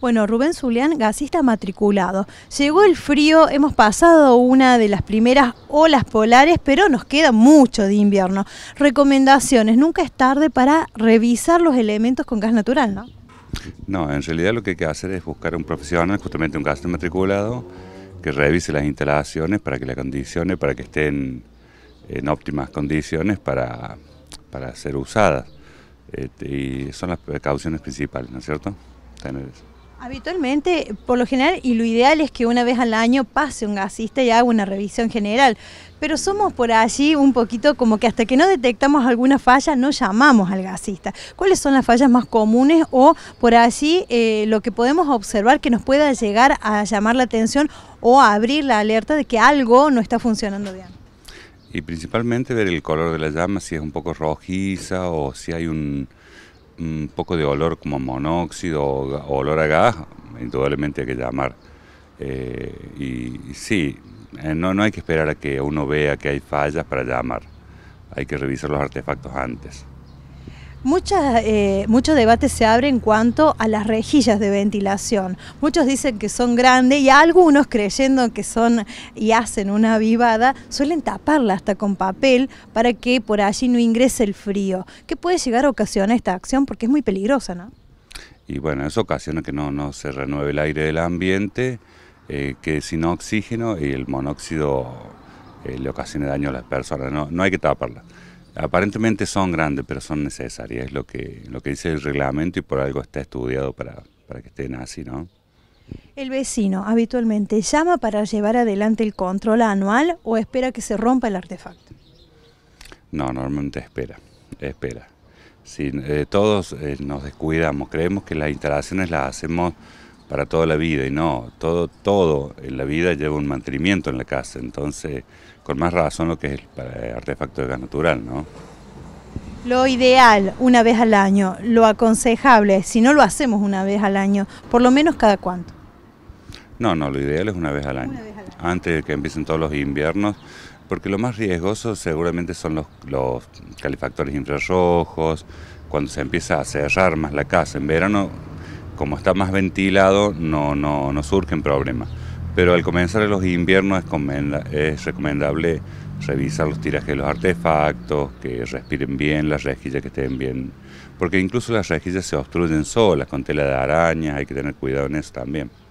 Bueno, Rubén Zulián, gasista matriculado. Llegó el frío, hemos pasado una de las primeras olas polares, pero nos queda mucho de invierno. Recomendaciones, nunca es tarde para revisar los elementos con gas natural, ¿no? No, en realidad lo que hay que hacer es buscar un profesional, justamente un gasista matriculado, que revise las instalaciones para que las condicione, para que estén en óptimas condiciones para, ser usadas. Este, y son las precauciones principales, ¿no es cierto? Tener Habitualmente, por lo general, y lo ideal es que una vez al año pase un gasista y haga una revisión general, pero somos por allí un poquito como que hasta que no detectamos alguna falla no llamamos al gasista. ¿Cuáles son las fallas más comunes o por allí eh, lo que podemos observar que nos pueda llegar a llamar la atención o a abrir la alerta de que algo no está funcionando bien? Y principalmente ver el color de la llama, si es un poco rojiza o si hay un un poco de olor como monóxido o olor a gas, indudablemente hay que llamar. Eh, y, sí, eh, no, no hay que esperar a que uno vea que hay fallas para llamar, hay que revisar los artefactos antes. Mucha, eh, mucho debate se abre en cuanto a las rejillas de ventilación. Muchos dicen que son grandes y algunos creyendo que son y hacen una avivada, suelen taparla hasta con papel para que por allí no ingrese el frío. ¿Qué puede llegar a ocasionar esta acción? Porque es muy peligrosa, ¿no? Y bueno, eso ocasiona que no, se renueve el aire del ambiente, eh, que que sin oxígeno y el monóxido eh, le ocasiona daño a las personas. No, no hay que taparla. Aparentemente son grandes, pero son necesarias, es lo que, lo que dice el reglamento y por algo está estudiado para, que estén así, ¿no? ¿El vecino habitualmente llama para llevar adelante el control anual o espera que se rompa el artefacto? No, normalmente espera, espera. Si eh, todos eh, nos descuidamos, creemos que las instalaciones las hacemos para toda la vida y no, todo, todo en la vida lleva un mantenimiento en la casa, entonces con más razón lo que es el artefacto de gas natural, ¿no? Lo ideal una vez al año, lo aconsejable, si no lo hacemos una vez al año, por lo menos cada cuánto. No, no, lo ideal es una vez al año, antes de que empiecen todos los inviernos, porque lo más riesgoso seguramente son los, los calefactores infrarrojos, cuando se empieza a cerrar más la casa. En verano como está más ventilado, no, no, no surgen problemas. Pero al comenzar los inviernos es, recomendable revisar los tirajes de los artefactos, que respiren bien, las rejillas que estén bien. Porque incluso las rejillas se obstruyen solas con tela de araña, hay que tener cuidado en eso también.